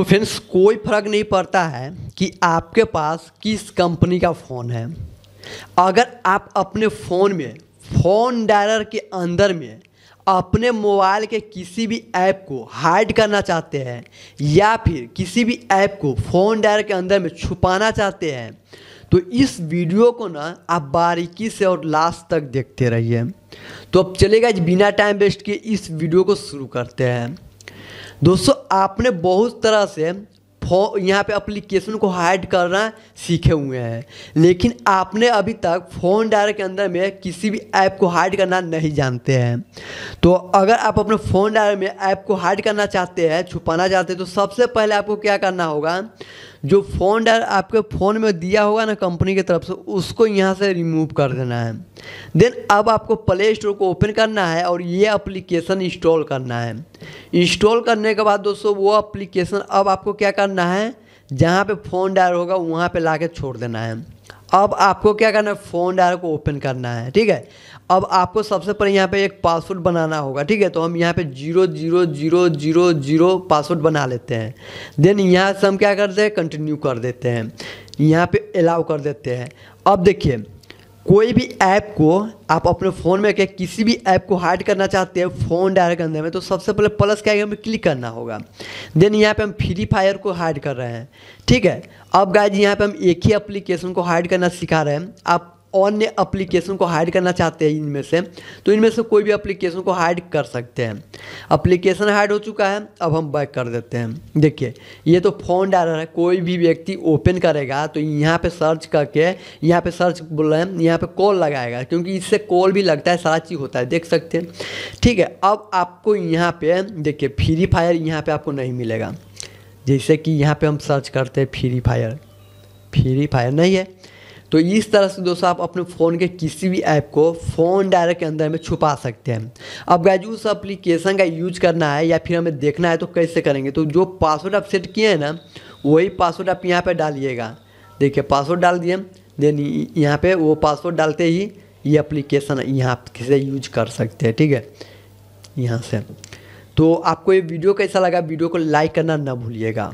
तो फ्रेंड्स कोई फ़र्क नहीं पड़ता है कि आपके पास किस कंपनी का फ़ोन है अगर आप अपने फ़ोन में फ़ोन डायलर के अंदर में अपने मोबाइल के किसी भी ऐप को हाइड करना चाहते हैं या फिर किसी भी ऐप को फ़ोन डायलर के अंदर में छुपाना चाहते हैं तो इस वीडियो को ना आप बारीकी से और लास्ट तक देखते रहिए तो अब चलेगा बिना टाइम वेस्ट के इस वीडियो को शुरू करते हैं दोस्तों आपने बहुत तरह से फो यहाँ पे अप्लीकेशन को हाइड करना सीखे हुए हैं लेकिन आपने अभी तक फ़ोन डायरेक्ट के अंदर में किसी भी ऐप को हाइड करना नहीं जानते हैं तो अगर आप अपने फ़ोन डायर में ऐप को हाइड करना चाहते हैं छुपाना चाहते हैं तो सबसे पहले आपको क्या करना होगा जो फ़ोन डायर आपके फ़ोन में दिया होगा ना कंपनी की तरफ से उसको यहाँ से रिमूव कर देना है देन अब आपको प्ले स्टोर को ओपन करना है और ये अप्लीकेशन इंस्टॉल करना है इंस्टॉल करने के बाद दोस्तों वो अप्लीकेशन अब आपको क्या करना है जहाँ पे फ़ोन डायर होगा वहाँ पे ला छोड़ देना है अब आपको क्या करना है फ़ोन डायर को ओपन करना है ठीक है अब आपको सबसे पहले यहाँ पे एक पासवर्ड बनाना होगा ठीक है तो हम यहाँ पे zero zero zero zero zero password बना लेते हैं देन यहाँ से हम क्या करते हैं कंटिन्यू कर देते हैं यहाँ पे अलाउ कर देते हैं अब देखिए कोई भी ऐप को आप अपने फ़ोन में क्या किसी भी ऐप को हाइड करना चाहते हैं फ़ोन के अंदर में तो सबसे पहले प्लस के आगे हमें क्लिक करना होगा देन यहाँ पे हम फ्री फायर को हाइड कर रहे हैं ठीक है अब जी यहाँ पे हम एक ही एप्लीकेशन को हाइड करना सिखा रहे हैं आप अन्य एप्लीकेशन को हाइड करना चाहते हैं इनमें से तो इनमें से कोई भी अप्लीकेशन को हाइड कर सकते हैं अप्लीकेशन हाइड हो चुका है अब हम बैक कर देते हैं देखिए ये तो फोन रहा है कोई भी व्यक्ति ओपन करेगा तो यहाँ पे सर्च करके यहाँ पे सर्च बोल रहे हैं यहाँ पे कॉल लगाएगा क्योंकि इससे कॉल भी लगता है सारा चीज़ होता है देख सकते हैं ठीक है अब आपको यहाँ पर देखिए फ्री फायर यहाँ पर आपको नहीं मिलेगा जैसे कि यहाँ पर हम सर्च करते हैं फ्री फायर फ्री फायर नहीं है तो इस तरह से दोस्तों आप अपने फ़ोन के किसी भी ऐप को फ़ोन डायरेक्ट के अंदर में छुपा सकते हैं अब गैज उस एप्लीकेशन का यूज करना है या फिर हमें देखना है तो कैसे करेंगे तो जो पासवर्ड आप सेट किए हैं ना वही पासवर्ड आप यहाँ पर डालिएगा देखिए पासवर्ड डाल दिए देन यहाँ पर वो पासवर्ड डालते ही ये अप्लीकेशन यहाँ से यूज कर सकते हैं ठीक है यहाँ से तो आपको ये वीडियो कैसा लगा वीडियो को लाइक करना ना भूलिएगा